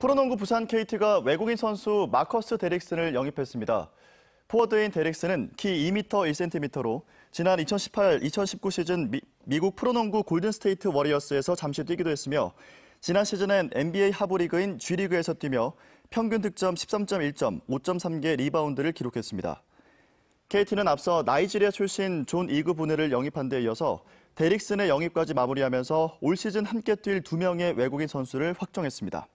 프로농구 부산 KT가 외국인 선수 마커스 데릭슨을 영입했습니다. 포워드인 데릭슨은 키 2m 1cm로 지난 2018-2019 시즌 미, 국 프로농구 골든스테이트 워리어스에서 잠시 뛰기도 했으며 지난 시즌엔 NBA 하부리그인 G리그에서 뛰며 평균 득점 13.1점, 5.3개 리바운드를 기록했습니다. KT는 앞서 나이지리아 출신 존 이그 부네를 영입한 데 이어서 데릭슨의 영입까지 마무리하면서 올 시즌 함께 뛸 2명의 외국인 선수를 확정했습니다.